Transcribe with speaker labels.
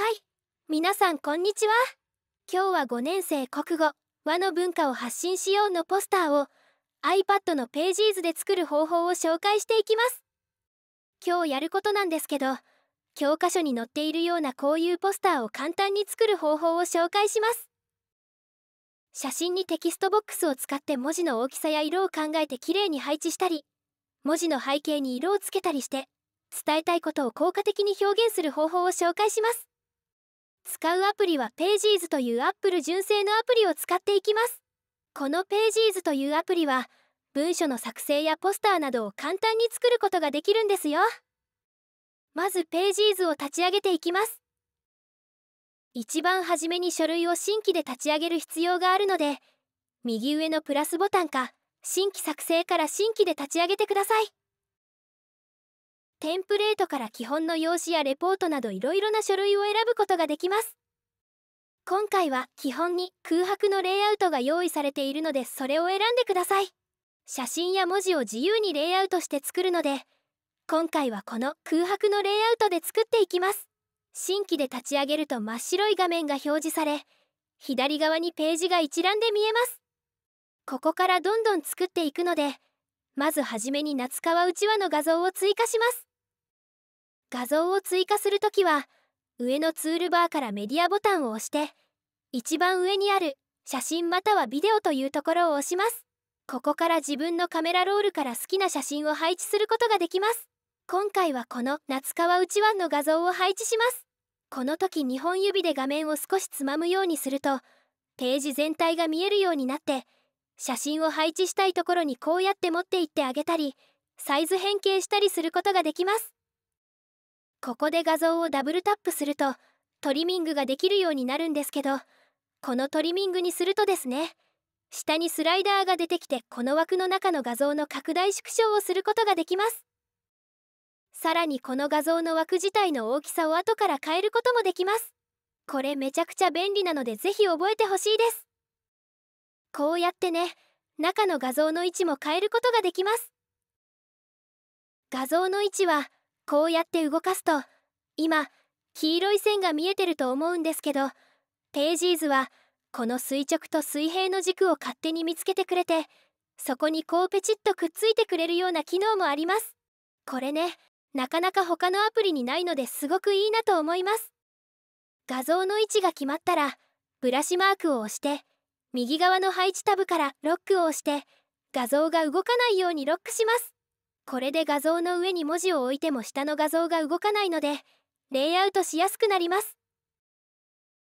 Speaker 1: はい皆さんこんにちは今日は5年生国語和の文化を発信しようのポスターを iPad のページーズで作る方法を紹介していきます今日やることなんですけど教科書に載っているようなこういうポスターを簡単に作る方法を紹介します写真にテキストボックスを使って文字の大きさや色を考えてきれいに配置したり文字の背景に色をつけたりして伝えたいことを効果的に表現する方法を紹介します使うアプリはページーズというアップル純正のアプリを使っていきますこのページーズというアプリは文書の作成やポスターなどを簡単に作ることができるんですよまずページーズを立ち上げていきます一番初めに書類を新規で立ち上げる必要があるので右上のプラスボタンか新規作成から新規で立ち上げてくださいテンプレートから基本の用紙やレポートなどいろいろな書類を選ぶことができます今回は基本に空白のレイアウトが用意されているのでそれを選んでください写真や文字を自由にレイアウトして作るので今回はこの空白のレイアウトで作っていきます新規で立ち上げると真っ白い画面が表示され左側にページが一覧で見えますここからどんどん作っていくのでまずはじめに夏川うちわの画像を追加します画像を追加するときは上のツールバーからメディアボタンを押して一番上にある写真またはビデオというところを押しますここから自分のカメラロールから好きな写真を配置することができます今回はこの夏川内湾の画像を配置しますこの時2本指で画面を少しつまむようにするとページ全体が見えるようになって写真を配置したいところにこうやって持って行ってあげたりサイズ変形したりすることができますここで画像をダブルタップするとトリミングができるようになるんですけどこのトリミングにするとですね下にスライダーが出てきてこの枠の中の画像の拡大縮小をすることができますさらにこの画像の枠自体の大きさを後から変えることもできますこれめちゃくちゃ便利なのでぜひ覚えてほしいですこうやってね中の画像の位置も変えることができます画像の位置はこうやって動かすと今黄色い線が見えてると思うんですけどページーズはこの垂直と水平の軸を勝手に見つけてくれてそこにこうペチッとくっついてくれるような機能もありますこれねなかなか他のアプリにないのですごくいいなと思います画像の位置が決まったらブラシマークを押して右側の配置タブからロックを押して画像が動かないようにロックしますこれで画像の上に文字を置いても下の画像が動かないのでレイアウトしやすくなります